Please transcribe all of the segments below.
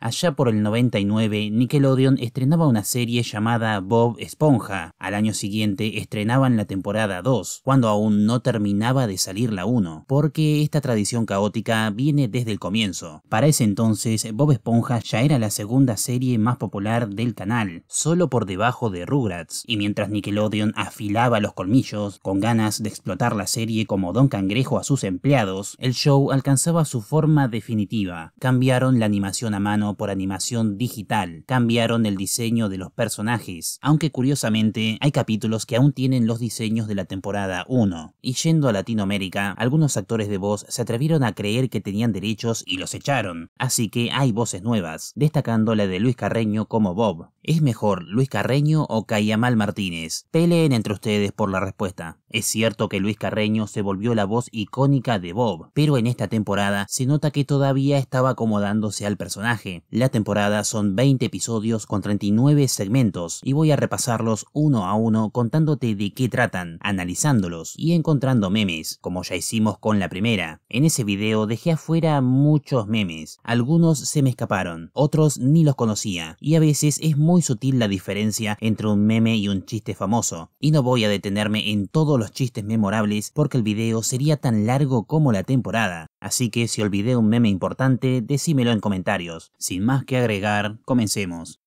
Allá por el 99, Nickelodeon estrenaba una serie llamada Bob Esponja. Al año siguiente estrenaban la temporada 2, cuando aún no terminaba de salir la 1, porque esta tradición caótica viene desde el comienzo. Para ese entonces, Bob Esponja ya era la segunda serie más popular del canal, solo por debajo de Rugrats, y mientras Nickelodeon afilaba los colmillos, con ganas de explotar la serie como Don Cangrejo a sus empleados, el show alcanzaba su forma definitiva. Cambiaron la animación a mano por animación digital. Cambiaron el diseño de los personajes, aunque curiosamente hay capítulos que aún tienen los diseños de la temporada 1. Y yendo a Latinoamérica, algunos actores de voz se atrevieron a creer que tenían derechos y los echaron, así que hay voces nuevas, destacando la de Luis Carreño como Bob. ¿Es mejor Luis Carreño o Cayamal Martínez? Peleen entre ustedes por la respuesta. Es cierto que Luis Carreño se volvió la voz icónica de Bob, pero en esta temporada se nota que todavía estaba acomodándose al personaje. La temporada son 20 episodios con 39 segmentos y voy a repasarlos uno a uno contándote de qué tratan, analizándolos y encontrando memes, como ya hicimos con la primera. En ese video dejé afuera muchos memes, algunos se me escaparon, otros ni los conocía, y a veces es muy sutil la diferencia entre un meme y un chiste famoso, y no voy a detenerme en todos los chistes memorables porque el video sería tan largo como la temporada, así que si olvidé un meme importante, decímelo en comentarios. Sin más que agregar, comencemos.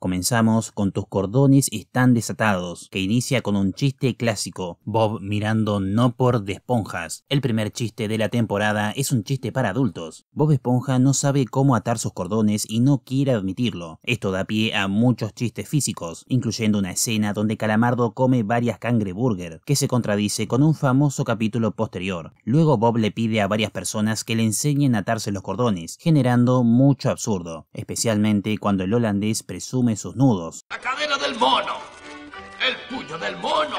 Comenzamos con tus cordones están desatados, que inicia con un chiste clásico, Bob mirando no por de esponjas. El primer chiste de la temporada es un chiste para adultos. Bob Esponja no sabe cómo atar sus cordones y no quiere admitirlo. Esto da pie a muchos chistes físicos, incluyendo una escena donde Calamardo come varias cangreburger, que se contradice con un famoso capítulo posterior. Luego Bob le pide a varias personas que le enseñen a atarse los cordones, generando mucho absurdo, especialmente cuando el holandés presume sus nudos. La del el del el mono.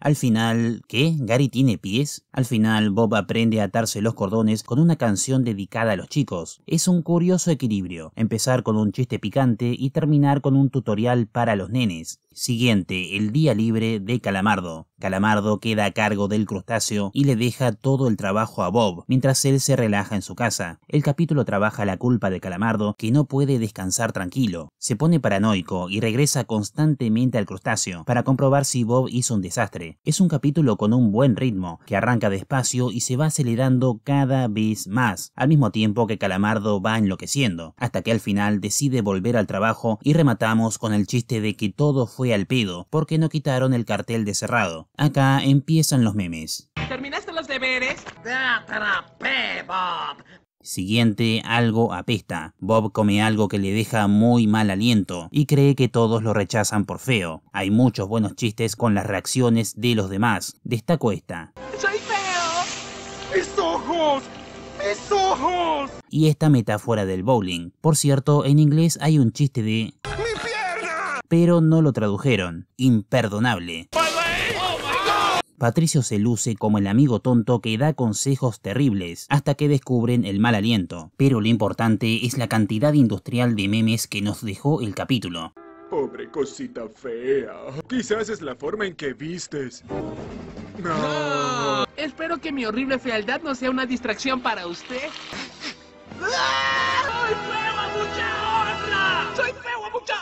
Al final, ¿qué? ¿Gary tiene pies? Al final, Bob aprende a atarse los cordones con una canción dedicada a los chicos. Es un curioso equilibrio, empezar con un chiste picante y terminar con un tutorial para los nenes siguiente, el día libre de Calamardo. Calamardo queda a cargo del crustáceo y le deja todo el trabajo a Bob, mientras él se relaja en su casa. El capítulo trabaja la culpa de Calamardo, que no puede descansar tranquilo. Se pone paranoico y regresa constantemente al crustáceo para comprobar si Bob hizo un desastre. Es un capítulo con un buen ritmo, que arranca despacio y se va acelerando cada vez más, al mismo tiempo que Calamardo va enloqueciendo, hasta que al final decide volver al trabajo y rematamos con el chiste de que todo fue al pedo porque no quitaron el cartel de cerrado. Acá empiezan los memes. ¿Terminaste los deberes? Siguiente, algo apesta. Bob come algo que le deja muy mal aliento y cree que todos lo rechazan por feo. Hay muchos buenos chistes con las reacciones de los demás. Destaco esta. Y esta metáfora del bowling. Por cierto, en inglés hay un chiste de... pero no lo tradujeron. Imperdonable. Patricio se luce como el amigo tonto que da consejos terribles hasta que descubren el mal aliento, pero lo importante es la cantidad industrial de memes que nos dejó el capítulo. Pobre cosita fea. Quizás es la forma en que vistes. Espero que mi horrible fealdad no sea una distracción para usted. ¡Soy feo a ¡Soy feo a mucha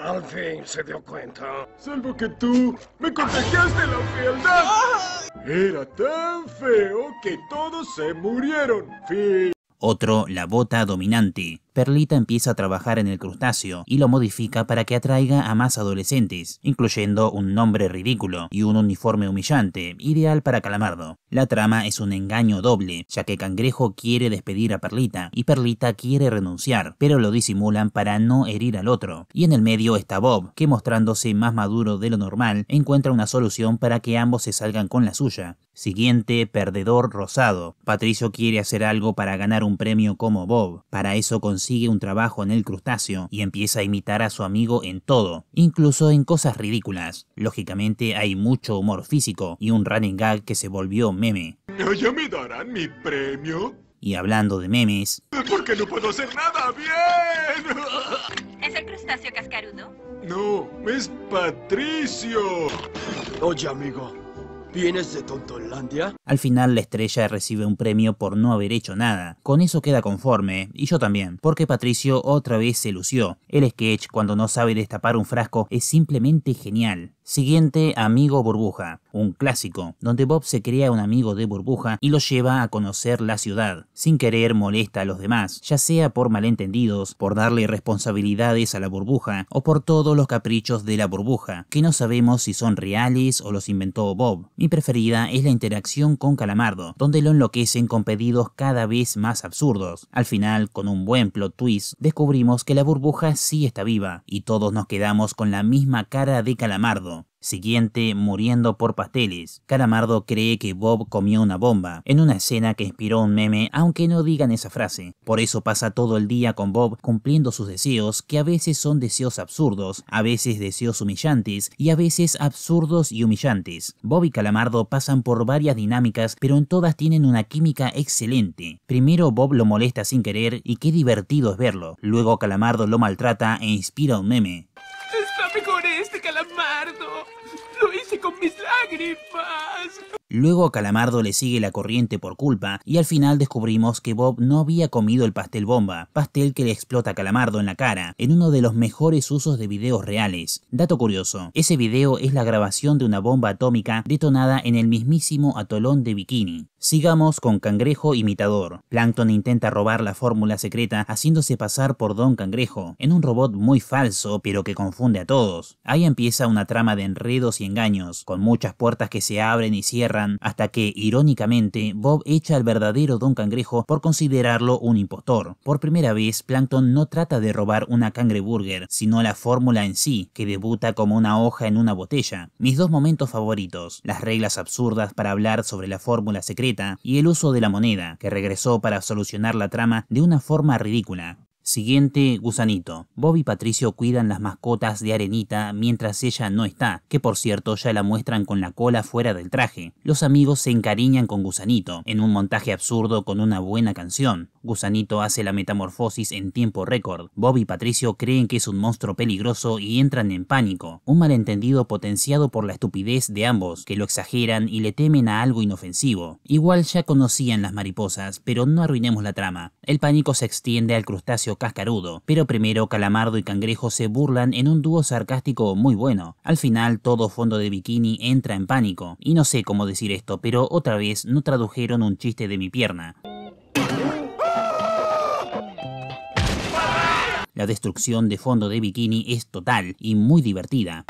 al fin se dio cuenta. Salvo que tú me contagiaste la fealdad. Era tan feo que todos se murieron. Fin. Otro, la bota dominante, Perlita empieza a trabajar en el crustáceo y lo modifica para que atraiga a más adolescentes, incluyendo un nombre ridículo y un uniforme humillante, ideal para Calamardo. La trama es un engaño doble, ya que Cangrejo quiere despedir a Perlita y Perlita quiere renunciar, pero lo disimulan para no herir al otro. Y en el medio está Bob, que mostrándose más maduro de lo normal, encuentra una solución para que ambos se salgan con la suya. Siguiente, perdedor rosado. Patricio quiere hacer algo para ganar un premio como Bob. Para eso con consigue un trabajo en el crustáceo y empieza a imitar a su amigo en todo, incluso en cosas ridículas. Lógicamente hay mucho humor físico y un running gag que se volvió meme. ya me darán mi premio? Y hablando de memes... ¿Por qué no puedo hacer nada bien. ¿Es el crustáceo cascarudo? No, es Patricio. Oye, amigo, ¿Vienes de Tontolandia? Al final la estrella recibe un premio por no haber hecho nada. Con eso queda conforme, y yo también, porque Patricio otra vez se lució. El sketch cuando no sabe destapar un frasco es simplemente genial. Siguiente, Amigo Burbuja, un clásico, donde Bob se crea un amigo de Burbuja y lo lleva a conocer la ciudad. Sin querer molesta a los demás, ya sea por malentendidos, por darle responsabilidades a la burbuja o por todos los caprichos de la burbuja, que no sabemos si son reales o los inventó Bob. Mi preferida es la interacción con Calamardo, donde lo enloquecen con pedidos cada vez más absurdos. Al final, con un buen plot twist, descubrimos que la burbuja sí está viva y todos nos quedamos con la misma cara de Calamardo. Siguiente, muriendo por pasteles. Calamardo cree que Bob comió una bomba, en una escena que inspiró un meme, aunque no digan esa frase. Por eso pasa todo el día con Bob cumpliendo sus deseos, que a veces son deseos absurdos, a veces deseos humillantes y a veces absurdos y humillantes. Bob y Calamardo pasan por varias dinámicas, pero en todas tienen una química excelente. Primero Bob lo molesta sin querer y qué divertido es verlo. Luego Calamardo lo maltrata e inspira un meme. Luego a Calamardo le sigue la corriente por culpa y al final descubrimos que Bob no había comido el pastel bomba, pastel que le explota a Calamardo en la cara, en uno de los mejores usos de videos reales. Dato curioso, ese video es la grabación de una bomba atómica detonada en el mismísimo atolón de Bikini. Sigamos con Cangrejo Imitador. Plankton intenta robar la fórmula secreta haciéndose pasar por Don Cangrejo, en un robot muy falso pero que confunde a todos. Ahí empieza una trama de enredos y engaños, con muchas puertas que se abren y cierran, hasta que, irónicamente, Bob echa al verdadero Don Cangrejo por considerarlo un impostor. Por primera vez, Plankton no trata de robar una cangreburger, sino la fórmula en sí, que debuta como una hoja en una botella. Mis dos momentos favoritos, las reglas absurdas para hablar sobre la fórmula secreta y el uso de la moneda, que regresó para solucionar la trama de una forma ridícula. Siguiente gusanito. Bob y Patricio cuidan las mascotas de Arenita mientras ella no está, que por cierto ya la muestran con la cola fuera del traje. Los amigos se encariñan con Gusanito, en un montaje absurdo con una buena canción. Gusanito hace la metamorfosis en tiempo récord. Bob y Patricio creen que es un monstruo peligroso y entran en pánico. Un malentendido potenciado por la estupidez de ambos, que lo exageran y le temen a algo inofensivo. Igual ya conocían las mariposas, pero no arruinemos la trama. El pánico se extiende al crustáceo cascarudo, pero primero Calamardo y Cangrejo se burlan en un dúo sarcástico muy bueno. Al final todo fondo de bikini entra en pánico, y no sé cómo decir esto, pero otra vez no tradujeron un chiste de mi pierna. La destrucción de fondo de bikini es total y muy divertida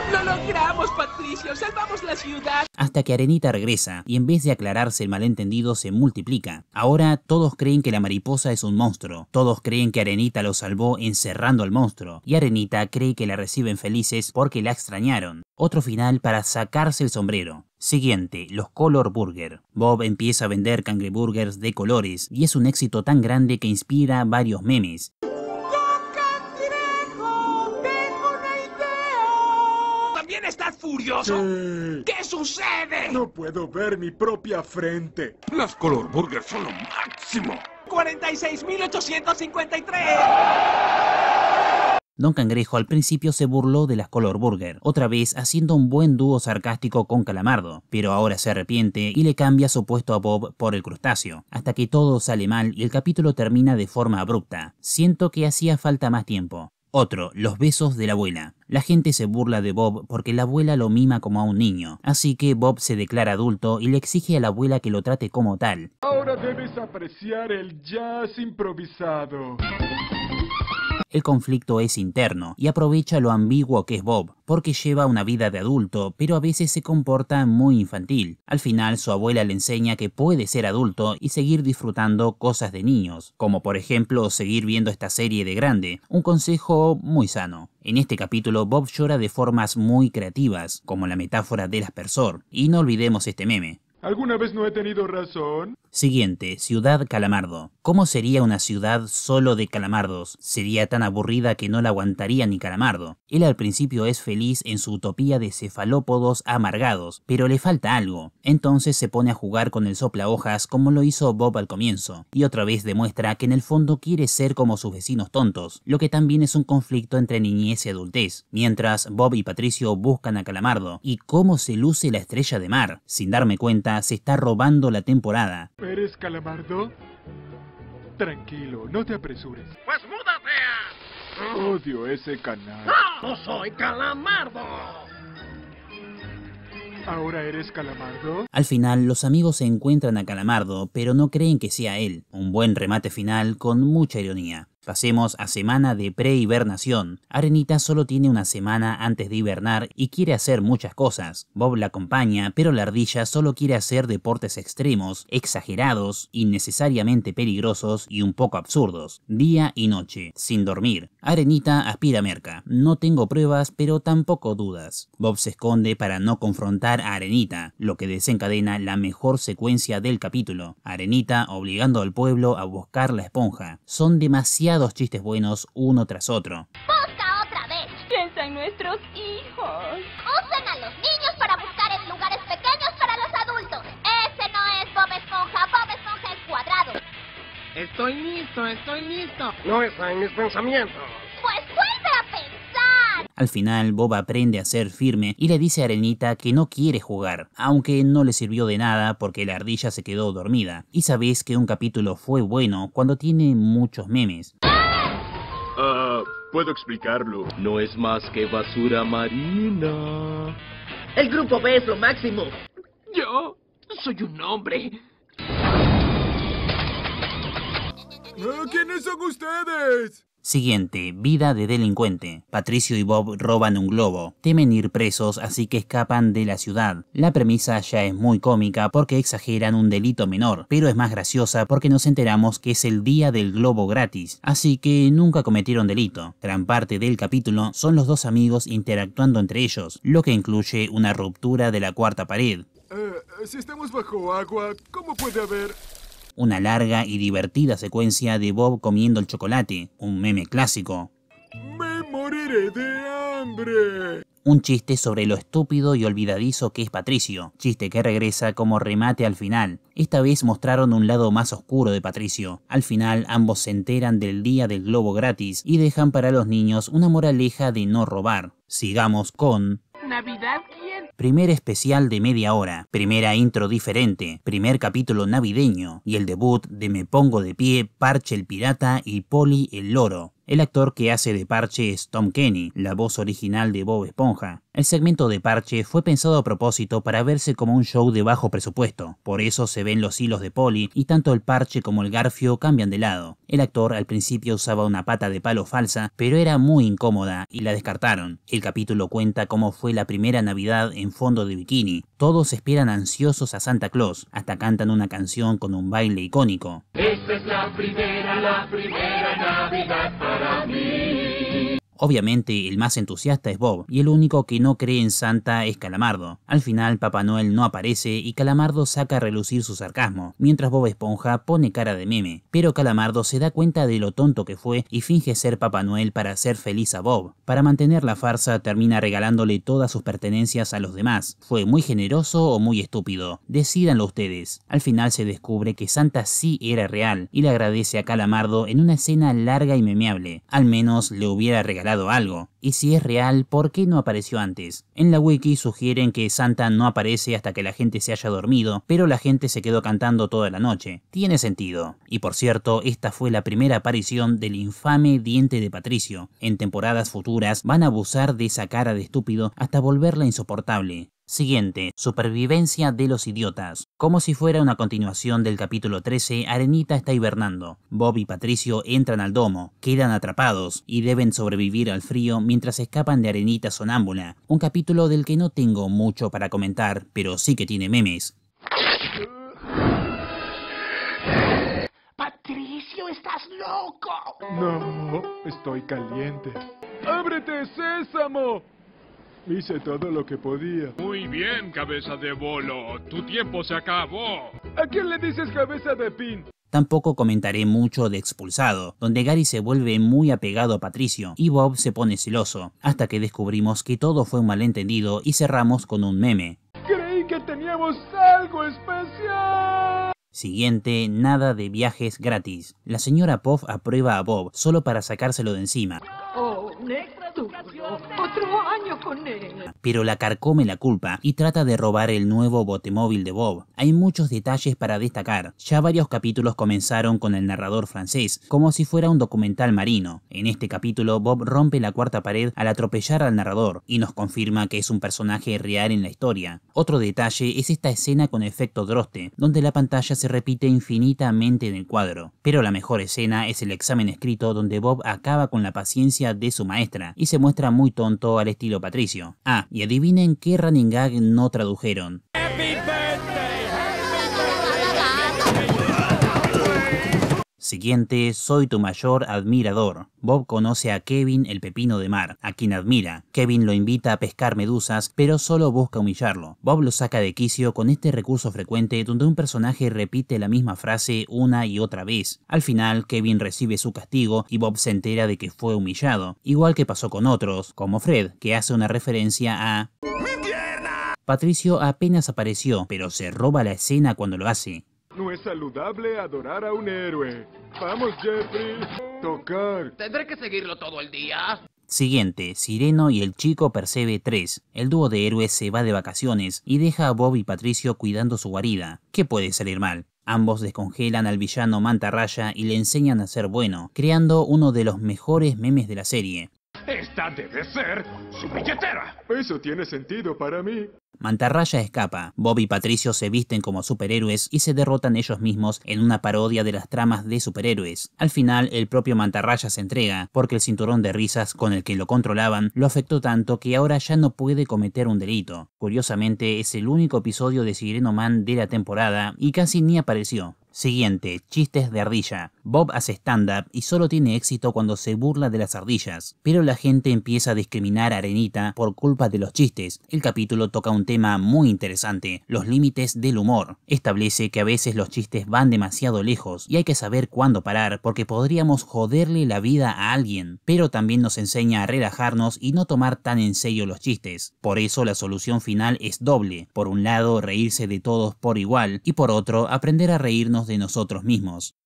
salvamos la ciudad. Hasta que Arenita regresa y en vez de aclararse el malentendido se multiplica. Ahora todos creen que la mariposa es un monstruo, todos creen que Arenita lo salvó encerrando al monstruo y Arenita cree que la reciben felices porque la extrañaron. Otro final para sacarse el sombrero. Siguiente, los Color Burger. Bob empieza a vender cangreburgers de colores y es un éxito tan grande que inspira varios memes. estás furioso? ¿Qué sucede? No puedo ver mi propia frente. Las color burgers son lo máximo. 46.853. Don Cangrejo al principio se burló de las Color Burger, otra vez haciendo un buen dúo sarcástico con Calamardo, pero ahora se arrepiente y le cambia su puesto a Bob por el crustáceo, hasta que todo sale mal y el capítulo termina de forma abrupta. Siento que hacía falta más tiempo. Otro, los besos de la abuela. La gente se burla de Bob porque la abuela lo mima como a un niño, así que Bob se declara adulto y le exige a la abuela que lo trate como tal. Ahora debes apreciar el jazz improvisado el conflicto es interno y aprovecha lo ambiguo que es Bob, porque lleva una vida de adulto, pero a veces se comporta muy infantil. Al final su abuela le enseña que puede ser adulto y seguir disfrutando cosas de niños, como por ejemplo seguir viendo esta serie de grande, un consejo muy sano. En este capítulo Bob llora de formas muy creativas, como la metáfora del aspersor. Y no olvidemos este meme. ¿Alguna vez no he tenido razón? Siguiente, Ciudad Calamardo. ¿Cómo sería una ciudad solo de calamardos? Sería tan aburrida que no la aguantaría ni calamardo. Él al principio es feliz en su utopía de cefalópodos amargados, pero le falta algo. Entonces se pone a jugar con el sopla hojas como lo hizo Bob al comienzo, y otra vez demuestra que en el fondo quiere ser como sus vecinos tontos, lo que también es un conflicto entre niñez y adultez, mientras Bob y Patricio buscan a Calamardo y cómo se luce la estrella de mar. Sin darme cuenta, se está robando la temporada eres Calamardo? Tranquilo, no te apresures. ¡Pues múdate! Odio ese canal. no soy Calamardo! ¿Ahora eres Calamardo? Al final, los amigos se encuentran a Calamardo, pero no creen que sea él. Un buen remate final con mucha ironía. Pasemos a semana de prehibernación. Arenita solo tiene una semana antes de hibernar y quiere hacer muchas cosas. Bob la acompaña, pero la ardilla solo quiere hacer deportes extremos, exagerados, innecesariamente peligrosos y un poco absurdos, día y noche, sin dormir. Arenita aspira a merca. No tengo pruebas, pero tampoco dudas. Bob se esconde para no confrontar a Arenita, lo que desencadena la mejor secuencia del capítulo. Arenita obligando al pueblo a buscar la esponja. Son demasiado dos chistes buenos uno tras otro. busca otra vez! Piensa en nuestros hijos. Usen a los niños para buscar en lugares pequeños para los adultos. Ese no es Bob Esponja, Bob Esponja es cuadrado. Estoy listo, estoy listo. No en mis pensamientos. Al final, Bob aprende a ser firme y le dice a Arenita que no quiere jugar, aunque no le sirvió de nada porque la ardilla se quedó dormida. Y sabéis que un capítulo fue bueno cuando tiene muchos memes. Ah, puedo explicarlo. No es más que basura marina. El grupo B es lo máximo. Yo soy un hombre. ¿Quiénes son ustedes? Siguiente, vida de delincuente. Patricio y Bob roban un globo. Temen ir presos, así que escapan de la ciudad. La premisa ya es muy cómica porque exageran un delito menor, pero es más graciosa porque nos enteramos que es el día del globo gratis, así que nunca cometieron delito. Gran parte del capítulo son los dos amigos interactuando entre ellos, lo que incluye una ruptura de la cuarta pared. Eh, si estamos bajo agua, ¿cómo puede haber una larga y divertida secuencia de Bob comiendo el chocolate, un meme clásico. ¡Me moriré de hambre! Un chiste sobre lo estúpido y olvidadizo que es Patricio, chiste que regresa como remate al final. Esta vez mostraron un lado más oscuro de Patricio. Al final ambos se enteran del día del globo gratis y dejan para los niños una moraleja de no robar. Sigamos con... Navidad quién? Primer especial de media hora, primera intro diferente, primer capítulo navideño y el debut de Me Pongo de Pie, Parche el Pirata y Poli el Loro. El actor que hace de Parche es Tom Kenny, la voz original de Bob Esponja. El segmento de Parche fue pensado a propósito para verse como un show de bajo presupuesto, por eso se ven los hilos de poli y tanto el Parche como el Garfio cambian de lado. El actor al principio usaba una pata de palo falsa, pero era muy incómoda y la descartaron. El capítulo cuenta cómo fue la primera Navidad en fondo de bikini. Todos esperan ansiosos a Santa Claus, hasta cantan una canción con un baile icónico. es la primera, la primera para mí. Obviamente el más entusiasta es Bob, y el único que no cree en Santa es Calamardo. Al final Papá Noel no aparece y Calamardo saca a relucir su sarcasmo, mientras Bob Esponja pone cara de meme. Pero Calamardo se da cuenta de lo tonto que fue y finge ser Papá Noel para hacer feliz a Bob. Para mantener la farsa termina regalándole todas sus pertenencias a los demás. Fue muy generoso o muy estúpido, decídanlo ustedes. Al final se descubre que Santa sí era real y le agradece a Calamardo en una escena larga y memeable. Al menos le hubiera regalado algo. Y si es real, ¿por qué no apareció antes? En la wiki sugieren que Santa no aparece hasta que la gente se haya dormido, pero la gente se quedó cantando toda la noche. Tiene sentido. Y por cierto, esta fue la primera aparición del infame diente de Patricio. En temporadas futuras van a abusar de esa cara de estúpido hasta volverla insoportable. Siguiente, supervivencia de los idiotas. Como si fuera una continuación del capítulo 13, Arenita está hibernando. Bob y Patricio entran al domo, quedan atrapados y deben sobrevivir al frío mientras escapan de Arenita sonámbula. Un capítulo del que no tengo mucho para comentar, pero sí que tiene memes. Patricio, estás loco. No, estoy caliente. Ábrete, sésamo. Hice todo lo que podía. Muy bien, cabeza de bolo. Tu tiempo se acabó. ¿A quién le dices cabeza de pin? Tampoco comentaré mucho de Expulsado, donde Gary se vuelve muy apegado a Patricio y Bob se pone celoso, hasta que descubrimos que todo fue un malentendido y cerramos con un meme. Creí que teníamos algo especial. Siguiente, nada de viajes gratis. La señora Puff aprueba a Bob solo para sacárselo de encima. Oh, Nick. Pero la carcome la culpa y trata de robar el nuevo botemóvil de Bob. Hay muchos detalles para destacar. Ya varios capítulos comenzaron con el narrador francés, como si fuera un documental marino. En este capítulo, Bob rompe la cuarta pared al atropellar al narrador y nos confirma que es un personaje real en la historia. Otro detalle es esta escena con efecto droste, donde la pantalla se repite infinitamente en el cuadro. Pero la mejor escena es el examen escrito donde Bob acaba con la paciencia de su maestra y se muestra muy tonto al estilo Patricio. Ah, y adivinen qué running gag no tradujeron. siguiente, soy tu mayor admirador. Bob conoce a Kevin el pepino de mar, a quien admira. Kevin lo invita a pescar medusas, pero solo busca humillarlo. Bob lo saca de quicio con este recurso frecuente donde un personaje repite la misma frase una y otra vez. Al final, Kevin recibe su castigo y Bob se entera de que fue humillado, igual que pasó con otros, como Fred, que hace una referencia a... Patricio apenas apareció, pero se roba la escena cuando lo hace. No es saludable adorar a un héroe. Vamos, Jeffrey. Tocar. ¿Tendré que seguirlo todo el día? Siguiente, Sireno y el chico percebe 3. El dúo de héroes se va de vacaciones y deja a Bob y Patricio cuidando su guarida. ¿Qué puede salir mal? Ambos descongelan al villano Mantarraya y le enseñan a ser bueno, creando uno de los mejores memes de la serie. Esta debe ser su billetera. Eso tiene sentido para mí. Mantarraya escapa, Bob y Patricio se visten como superhéroes y se derrotan ellos mismos en una parodia de las tramas de superhéroes. Al final, el propio Mantarraya se entrega, porque el cinturón de risas con el que lo controlaban lo afectó tanto que ahora ya no puede cometer un delito. Curiosamente, es el único episodio de Sireno Man de la temporada y casi ni apareció. Siguiente, chistes de ardilla. Bob hace stand-up y solo tiene éxito cuando se burla de las ardillas, pero la gente empieza a discriminar a Arenita por culpa de los chistes. El capítulo toca un tema muy interesante, los límites del humor. Establece que a veces los chistes van demasiado lejos y hay que saber cuándo parar porque podríamos joderle la vida a alguien, pero también nos enseña a relajarnos y no tomar tan en serio los chistes. Por eso la solución final es doble, por un lado reírse de todos por igual y por otro aprender a reírnos de nosotros mismos.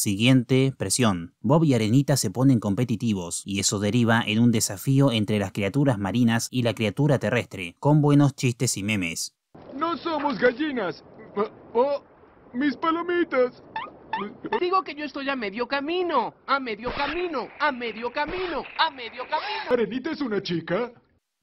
Siguiente, presión. Bob y Arenita se ponen competitivos, y eso deriva en un desafío entre las criaturas marinas y la criatura terrestre, con buenos chistes y memes. No somos gallinas. Oh, oh mis palomitas. Digo que yo estoy a medio camino, a medio camino, a medio camino, a medio camino. ¿Arenita es una chica?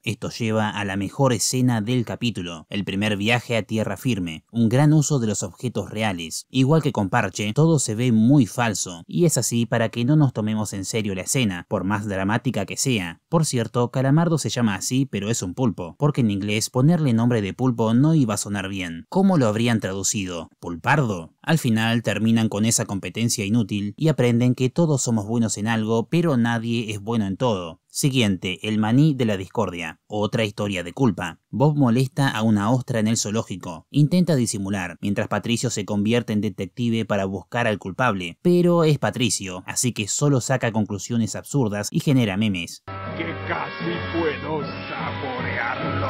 Esto lleva a la mejor escena del capítulo, el primer viaje a tierra firme, un gran uso de los objetos reales. Igual que con Parche, todo se ve muy falso, y es así para que no nos tomemos en serio la escena, por más dramática que sea. Por cierto, Calamardo se llama así, pero es un pulpo, porque en inglés ponerle nombre de pulpo no iba a sonar bien. ¿Cómo lo habrían traducido? ¿Pulpardo? Al final terminan con esa competencia inútil y aprenden que todos somos buenos en algo, pero nadie es bueno en todo. Siguiente, el maní de la discordia. Otra historia de culpa. Bob molesta a una ostra en el zoológico. Intenta disimular, mientras Patricio se convierte en detective para buscar al culpable. Pero es Patricio, así que solo saca conclusiones absurdas y genera memes. Que casi puedo saborearlo.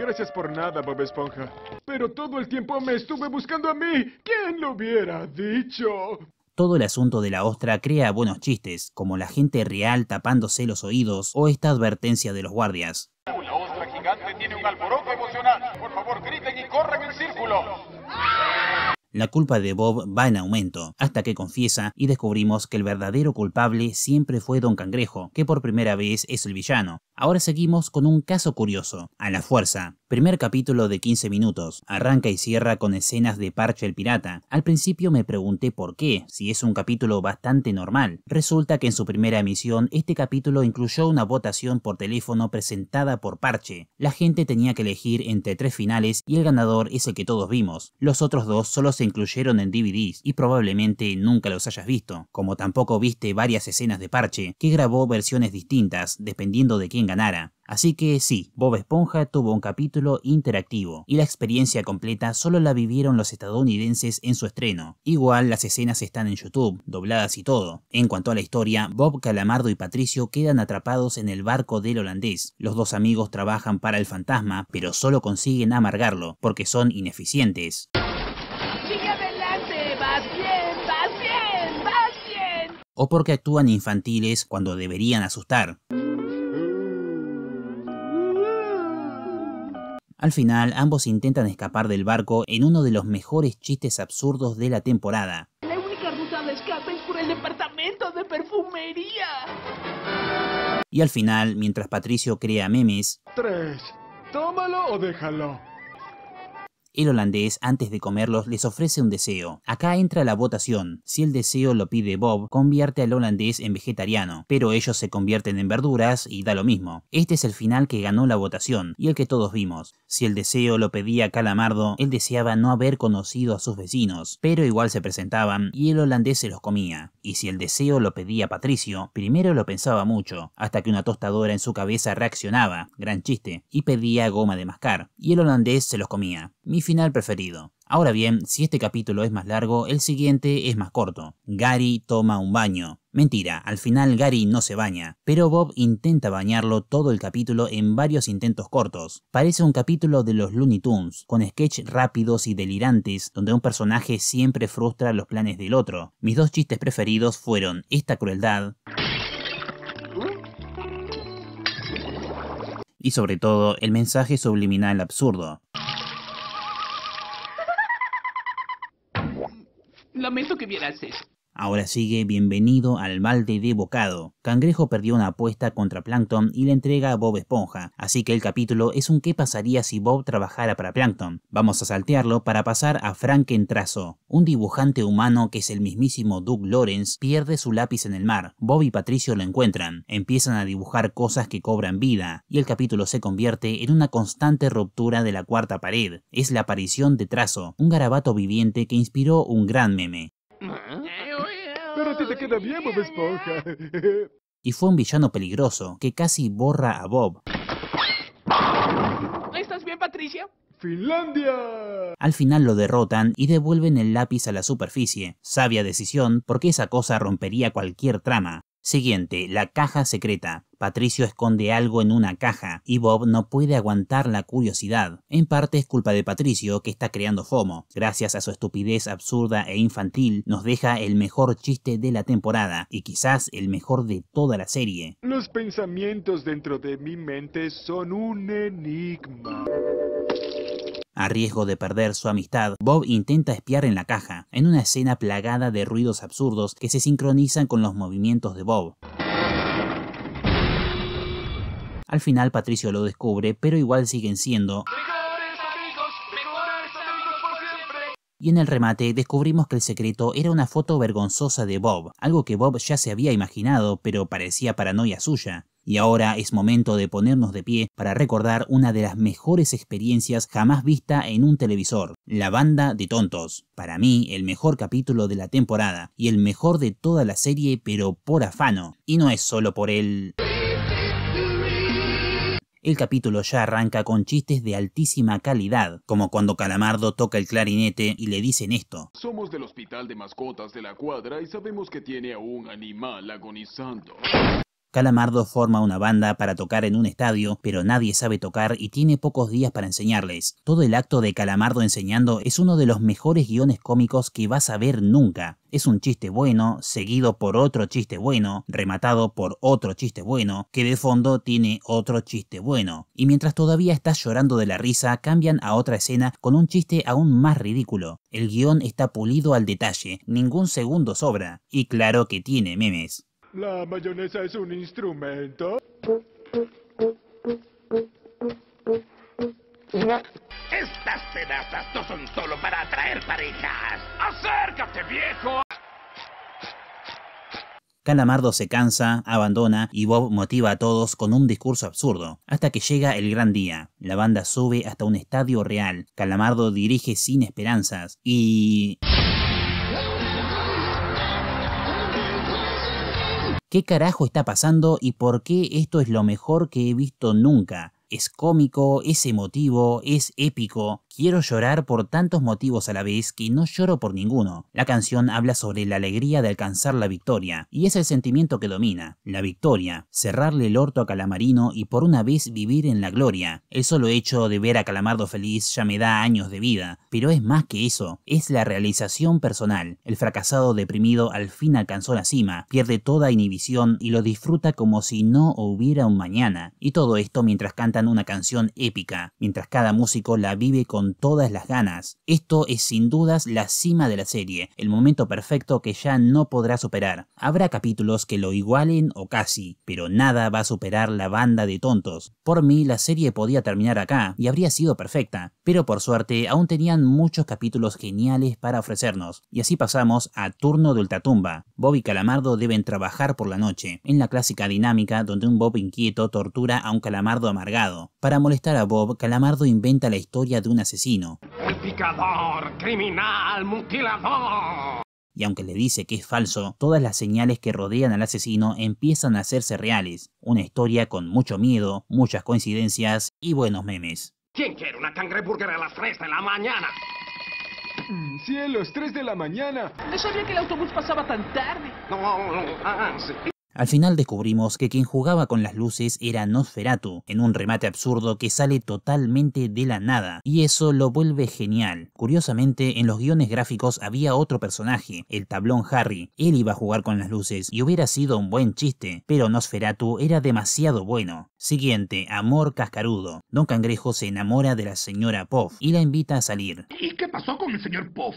gracias por nada, Bob Esponja. Pero todo el tiempo me estuve buscando a mí. ¿Quién lo hubiera dicho? Todo el asunto de la ostra crea buenos chistes, como la gente real tapándose los oídos o esta advertencia de los guardias. La ostra gigante tiene un alboroto emocional. Por favor, griten y corren en círculo. La culpa de Bob va en aumento, hasta que confiesa y descubrimos que el verdadero culpable siempre fue Don Cangrejo, que por primera vez es el villano. Ahora seguimos con un caso curioso, a la fuerza. Primer capítulo de 15 minutos, arranca y cierra con escenas de Parche el Pirata. Al principio me pregunté por qué, si es un capítulo bastante normal. Resulta que en su primera emisión este capítulo incluyó una votación por teléfono presentada por Parche. La gente tenía que elegir entre tres finales y el ganador es el que todos vimos. Los otros dos solo se incluyeron en DVDs y probablemente nunca los hayas visto, como tampoco viste varias escenas de parche que grabó versiones distintas dependiendo de quién ganara. Así que sí, Bob Esponja tuvo un capítulo interactivo y la experiencia completa solo la vivieron los estadounidenses en su estreno. Igual las escenas están en YouTube, dobladas y todo. En cuanto a la historia, Bob, Calamardo y Patricio quedan atrapados en el barco del holandés. Los dos amigos trabajan para el fantasma, pero solo consiguen amargarlo porque son ineficientes. o porque actúan infantiles cuando deberían asustar. Al final, ambos intentan escapar del barco en uno de los mejores chistes absurdos de la temporada. La única ruta de escape es por el departamento de perfumería. Y al final, mientras Patricio crea memes... 3. Tómalo o déjalo. El holandés, antes de comerlos, les ofrece un deseo. Acá entra la votación. Si el deseo lo pide Bob, convierte al holandés en vegetariano, pero ellos se convierten en verduras y da lo mismo. Este es el final que ganó la votación y el que todos vimos. Si el deseo lo pedía Calamardo, él deseaba no haber conocido a sus vecinos, pero igual se presentaban y el holandés se los comía. Y si el deseo lo pedía Patricio, primero lo pensaba mucho, hasta que una tostadora en su cabeza reaccionaba, gran chiste, y pedía goma de mascar, y el holandés se los comía. Mi final preferido. Ahora bien, si este capítulo es más largo, el siguiente es más corto. Gary toma un baño. Mentira, al final Gary no se baña, pero Bob intenta bañarlo todo el capítulo en varios intentos cortos. Parece un capítulo de los Looney Tunes, con sketch rápidos y delirantes, donde un personaje siempre frustra los planes del otro. Mis dos chistes preferidos fueron esta crueldad y sobre todo el mensaje subliminal absurdo. Lamento que vieras eso. Ahora sigue Bienvenido al mal de bocado. Cangrejo perdió una apuesta contra Plankton y le entrega a Bob Esponja, así que el capítulo es un qué pasaría si Bob trabajara para Plankton. Vamos a saltearlo para pasar a trazo. Un dibujante humano que es el mismísimo Doug Lawrence pierde su lápiz en el mar. Bob y Patricio lo encuentran, empiezan a dibujar cosas que cobran vida, y el capítulo se convierte en una constante ruptura de la cuarta pared. Es la aparición de Trazo, un garabato viviente que inspiró un gran meme. Y fue un villano peligroso que casi borra a Bob. ¿Estás bien, Patricia? Finlandia. Al final lo derrotan y devuelven el lápiz a la superficie. Sabia decisión porque esa cosa rompería cualquier trama. Siguiente, la caja secreta. Patricio esconde algo en una caja y Bob no puede aguantar la curiosidad. En parte es culpa de Patricio que está creando FOMO. Gracias a su estupidez absurda e infantil nos deja el mejor chiste de la temporada y quizás el mejor de toda la serie. Los pensamientos dentro de mi mente son un enigma. A riesgo de perder su amistad, Bob intenta espiar en la caja, en una escena plagada de ruidos absurdos que se sincronizan con los movimientos de Bob. Al final Patricio lo descubre, pero igual siguen siendo... y en el remate descubrimos que el secreto era una foto vergonzosa de Bob, algo que Bob ya se había imaginado, pero parecía paranoia suya. Y ahora es momento de ponernos de pie para recordar una de las mejores experiencias jamás vista en un televisor, La Banda de Tontos. Para mí, el mejor capítulo de la temporada y el mejor de toda la serie, pero por afano. Y no es solo por el... El capítulo ya arranca con chistes de altísima calidad, como cuando Calamardo toca el clarinete y le dicen esto. Somos del hospital de mascotas de la cuadra y sabemos que tiene a un animal agonizando. Calamardo forma una banda para tocar en un estadio, pero nadie sabe tocar y tiene pocos días para enseñarles. Todo el acto de Calamardo enseñando es uno de los mejores guiones cómicos que vas a ver nunca. Es un chiste bueno, seguido por otro chiste bueno, rematado por otro chiste bueno, que de fondo tiene otro chiste bueno. Y mientras todavía estás llorando de la risa, cambian a otra escena con un chiste aún más ridículo. El guión está pulido al detalle, ningún segundo sobra, y claro que tiene memes. ¿La mayonesa es un instrumento? Estas tenazas no son solo para atraer parejas. ¡Acércate, viejo! Calamardo se cansa, abandona y Bob motiva a todos con un discurso absurdo, hasta que llega el gran día. La banda sube hasta un estadio real. Calamardo dirige sin esperanzas y... ¿Qué carajo está pasando y por qué esto es lo mejor que he visto nunca? Es cómico, es emotivo, es épico. Quiero llorar por tantos motivos a la vez que no lloro por ninguno. La canción habla sobre la alegría de alcanzar la victoria, y es el sentimiento que domina. La victoria, cerrarle el orto a Calamarino y por una vez vivir en la gloria. El solo hecho de ver a Calamardo feliz ya me da años de vida, pero es más que eso, es la realización personal. El fracasado deprimido al fin alcanzó la cima, pierde toda inhibición y lo disfruta como si no hubiera un mañana. Y todo esto mientras cantan una canción épica, mientras cada músico la vive con todas las ganas. Esto es sin dudas la cima de la serie, el momento perfecto que ya no podrá superar. Habrá capítulos que lo igualen o casi, pero nada va a superar la banda de tontos. Por mí la serie podía terminar acá y habría sido perfecta, pero por suerte aún tenían muchos capítulos geniales para ofrecernos. Y así pasamos a Turno de Ultratumba. Bob y Calamardo deben trabajar por la noche, en la clásica dinámica donde un Bob inquieto tortura a un Calamardo amargado. Para molestar a Bob, Calamardo inventa la historia de un asesino asesino. ¡Picador, criminal, mutilador! y aunque le dice que es falso, todas las señales que rodean al asesino empiezan a hacerse reales. Una historia con mucho miedo, muchas coincidencias y buenos memes. ¿Quién quiere una cangreburger a las 3 de la mañana? Mm, cielos, 3 de la mañana. No sabía que el autobús pasaba tan tarde. No, no, ah, sí. Al final descubrimos que quien jugaba con las luces era Nosferatu, en un remate absurdo que sale totalmente de la nada, y eso lo vuelve genial. Curiosamente, en los guiones gráficos había otro personaje, el tablón Harry. Él iba a jugar con las luces y hubiera sido un buen chiste, pero Nosferatu era demasiado bueno. Siguiente, Amor Cascarudo. Don Cangrejo se enamora de la señora Puff y la invita a salir. ¿Y qué pasó con el señor Puff?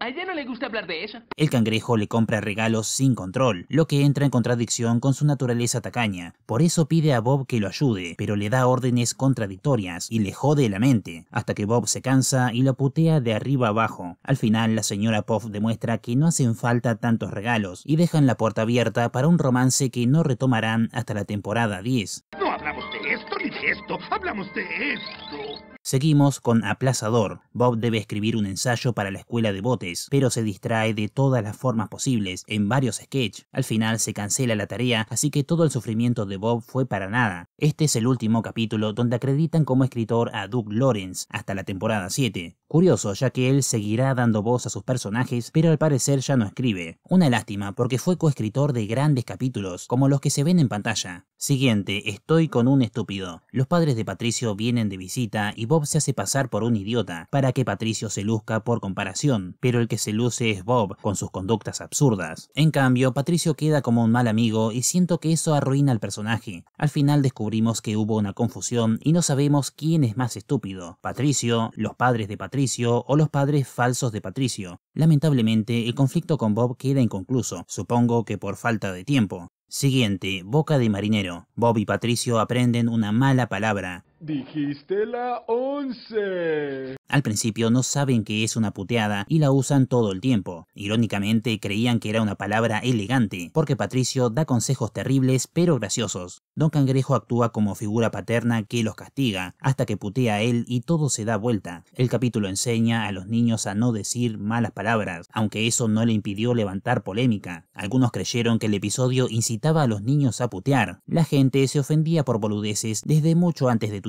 A ella no le gusta hablar de eso. El cangrejo le compra regalos sin control, lo que entra en contradicción con su naturaleza tacaña. Por eso pide a Bob que lo ayude, pero le da órdenes contradictorias y le jode la mente, hasta que Bob se cansa y lo putea de arriba abajo. Al final, la señora Puff demuestra que no hacen falta tantos regalos y dejan la puerta abierta para un romance que no retomarán hasta la temporada 10. No hablamos de esto ni de esto, hablamos de esto. Seguimos con Aplazador. Bob debe escribir un ensayo para la escuela de botes, pero se distrae de todas las formas posibles, en varios sketches. Al final se cancela la tarea, así que todo el sufrimiento de Bob fue para nada. Este es el último capítulo donde acreditan como escritor a Doug Lawrence, hasta la temporada 7. Curioso, ya que él seguirá dando voz a sus personajes, pero al parecer ya no escribe. Una lástima, porque fue coescritor de grandes capítulos, como los que se ven en pantalla. Siguiente, Estoy con un estúpido. Los padres de Patricio vienen de visita y Bob Bob se hace pasar por un idiota para que Patricio se luzca por comparación, pero el que se luce es Bob con sus conductas absurdas. En cambio, Patricio queda como un mal amigo y siento que eso arruina al personaje. Al final descubrimos que hubo una confusión y no sabemos quién es más estúpido, Patricio, los padres de Patricio o los padres falsos de Patricio. Lamentablemente, el conflicto con Bob queda inconcluso, supongo que por falta de tiempo. Siguiente, Boca de Marinero. Bob y Patricio aprenden una mala palabra. Dijiste la 11. Al principio no saben que es una puteada y la usan todo el tiempo. Irónicamente creían que era una palabra elegante, porque Patricio da consejos terribles pero graciosos. Don Cangrejo actúa como figura paterna que los castiga, hasta que putea a él y todo se da vuelta. El capítulo enseña a los niños a no decir malas palabras, aunque eso no le impidió levantar polémica. Algunos creyeron que el episodio incitaba a los niños a putear. La gente se ofendía por boludeces desde mucho antes de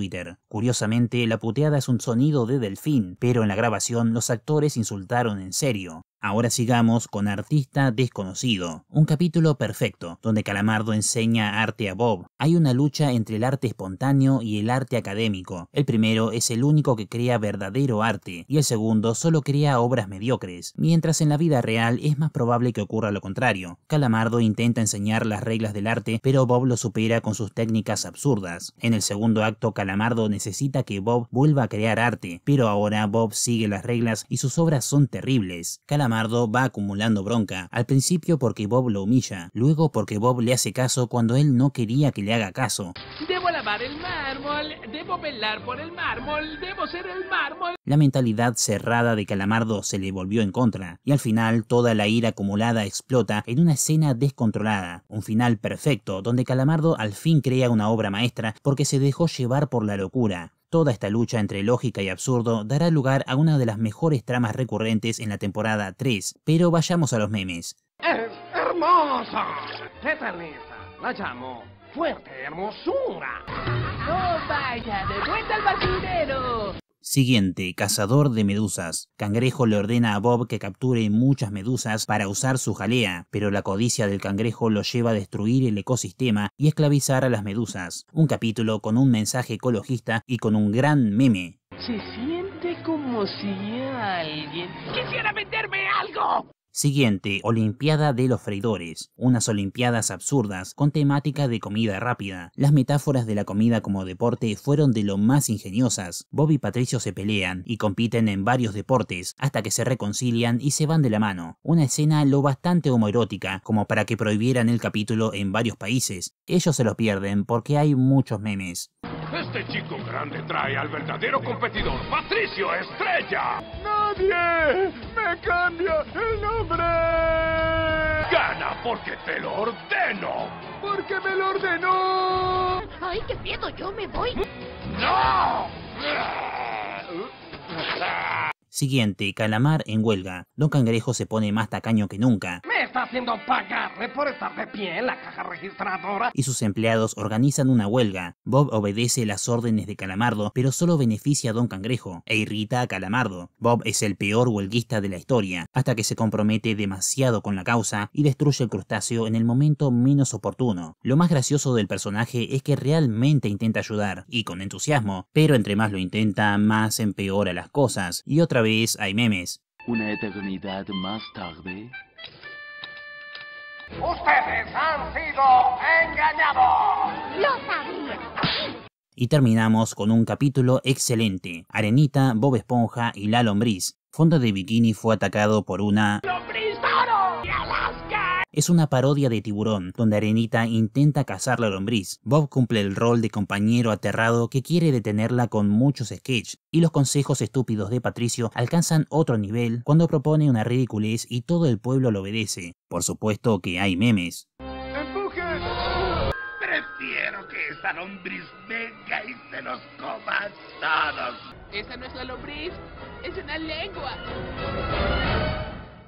Curiosamente, la puteada es un sonido de delfín, pero en la grabación los actores insultaron en serio. Ahora sigamos con Artista Desconocido, un capítulo perfecto, donde Calamardo enseña arte a Bob. Hay una lucha entre el arte espontáneo y el arte académico. El primero es el único que crea verdadero arte, y el segundo solo crea obras mediocres, mientras en la vida real es más probable que ocurra lo contrario. Calamardo intenta enseñar las reglas del arte, pero Bob lo supera con sus técnicas absurdas. En el segundo acto, Calamardo necesita que Bob vuelva a crear arte, pero ahora Bob sigue las reglas y sus obras son terribles. Calamardo va acumulando bronca, al principio porque Bob lo humilla, luego porque Bob le hace caso cuando él no quería que le haga caso. Debo lavar el mármol, debo velar por el mármol, debo ser el mármol. La mentalidad cerrada de Calamardo se le volvió en contra, y al final toda la ira acumulada explota en una escena descontrolada, un final perfecto donde Calamardo al fin crea una obra maestra porque se dejó llevar por la locura, Toda esta lucha entre lógica y absurdo dará lugar a una de las mejores tramas recurrentes en la temporada 3, pero vayamos a los memes. ¡Es hermosa! ¡Qué La llamo Fuerte Hermosura. ¡No vaya! ¡De vuelta al basurero! Siguiente, cazador de medusas. Cangrejo le ordena a Bob que capture muchas medusas para usar su jalea, pero la codicia del cangrejo lo lleva a destruir el ecosistema y esclavizar a las medusas. Un capítulo con un mensaje ecologista y con un gran meme. Se siente como si alguien quisiera venderme algo. Siguiente, Olimpiada de los Freidores, unas Olimpiadas absurdas con temática de comida rápida. Las metáforas de la comida como deporte fueron de lo más ingeniosas. Bob y Patricio se pelean y compiten en varios deportes hasta que se reconcilian y se van de la mano. Una escena lo bastante homoerótica como para que prohibieran el capítulo en varios países. Ellos se lo pierden porque hay muchos memes. Este chico grande trae al verdadero competidor, Patricio Estrella. ¡Nadie me cambia el nombre! ¡Gana porque te lo ordeno! ¡Porque me lo ordenó! ¡Ay, qué miedo! ¡Yo me voy! ¡No! Siguiente, calamar en huelga. Don Cangrejo se pone más tacaño que nunca. Me está haciendo pagarle por estar de pie en la caja registradora. Y sus empleados organizan una huelga. Bob obedece las órdenes de Calamardo, pero solo beneficia a Don Cangrejo e irrita a Calamardo. Bob es el peor huelguista de la historia, hasta que se compromete demasiado con la causa y destruye el crustáceo en el momento menos oportuno. Lo más gracioso del personaje es que realmente intenta ayudar, y con entusiasmo, pero entre más lo intenta, más empeora las cosas, y otra vez hay memes. Una más tarde. Ustedes han sido engañados. Y terminamos con un capítulo excelente. Arenita, Bob Esponja y la Lombriz. Fondo de Bikini fue atacado por una... Es una parodia de Tiburón, donde Arenita intenta cazar la lombriz. Bob cumple el rol de compañero aterrado que quiere detenerla con muchos sketches, y los consejos estúpidos de Patricio alcanzan otro nivel cuando propone una ridiculez y todo el pueblo lo obedece. Por supuesto que hay memes. Prefiero que esa lombriz venga y se los coma todos. Esa no es la lombriz, es una lengua.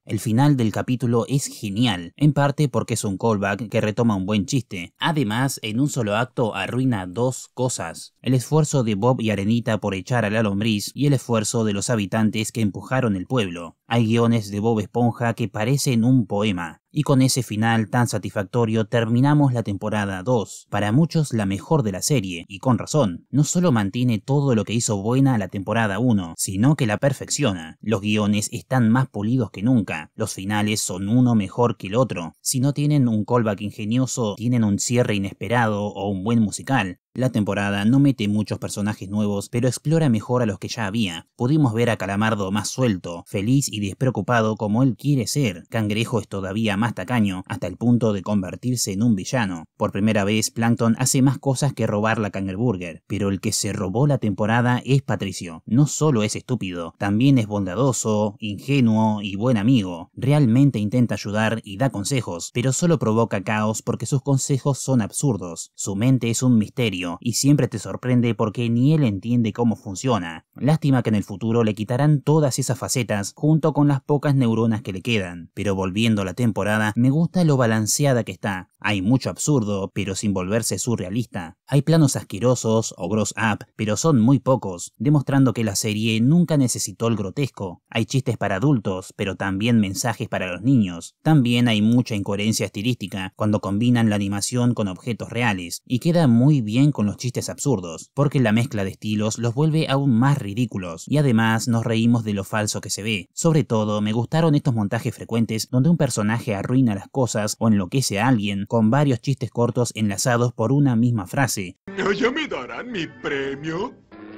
El final del capítulo es genial, en parte porque es un callback que retoma un buen chiste. Además, en un solo acto arruina dos cosas. El esfuerzo de Bob y Arenita por echar a la lombriz y el esfuerzo de los habitantes que empujaron el pueblo. Hay guiones de Bob Esponja que parecen un poema. Y con ese final tan satisfactorio terminamos la temporada 2, para muchos la mejor de la serie, y con razón. No solo mantiene todo lo que hizo buena la temporada 1, sino que la perfecciona. Los guiones están más pulidos que nunca, los finales son uno mejor que el otro. Si no tienen un callback ingenioso, tienen un cierre inesperado o un buen musical. La temporada no mete muchos personajes nuevos, pero explora mejor a los que ya había. Pudimos ver a Calamardo más suelto, feliz y despreocupado como él quiere ser. Cangrejo es todavía más tacaño, hasta el punto de convertirse en un villano. Por primera vez, Plankton hace más cosas que robar la Kangerburger, pero el que se robó la temporada es Patricio. No solo es estúpido, también es bondadoso, ingenuo y buen amigo. Realmente intenta ayudar y da consejos, pero solo provoca caos porque sus consejos son absurdos. Su mente es un misterio y siempre te sorprende porque ni él entiende cómo funciona. Lástima que en el futuro le quitarán todas esas facetas junto con las pocas neuronas que le quedan. Pero volviendo a la temporada, me gusta lo balanceada que está. Hay mucho absurdo, pero sin volverse surrealista. Hay planos asquerosos o gross up, pero son muy pocos, demostrando que la serie nunca necesitó el grotesco. Hay chistes para adultos, pero también mensajes para los niños. También hay mucha incoherencia estilística cuando combinan la animación con objetos reales, y queda muy bien con los chistes absurdos, porque la mezcla de estilos los vuelve aún más ridículos, y además nos reímos de lo falso que se ve. Sobre todo, me gustaron estos montajes frecuentes donde un personaje arruina las cosas o enloquece a alguien, con varios chistes cortos enlazados por una misma frase. ya me mi premio?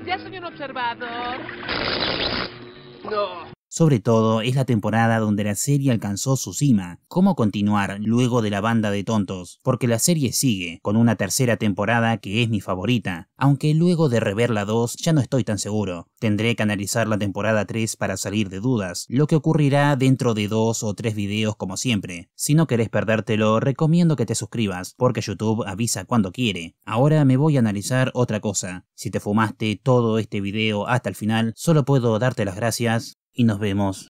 Ya No. Sobre todo es la temporada donde la serie alcanzó su cima. ¿Cómo continuar luego de la banda de tontos? Porque la serie sigue, con una tercera temporada que es mi favorita, aunque luego de rever la 2 ya no estoy tan seguro. Tendré que analizar la temporada 3 para salir de dudas, lo que ocurrirá dentro de dos o tres videos como siempre. Si no querés perdértelo, recomiendo que te suscribas, porque YouTube avisa cuando quiere. Ahora me voy a analizar otra cosa. Si te fumaste todo este video hasta el final, solo puedo darte las gracias y nos vemos.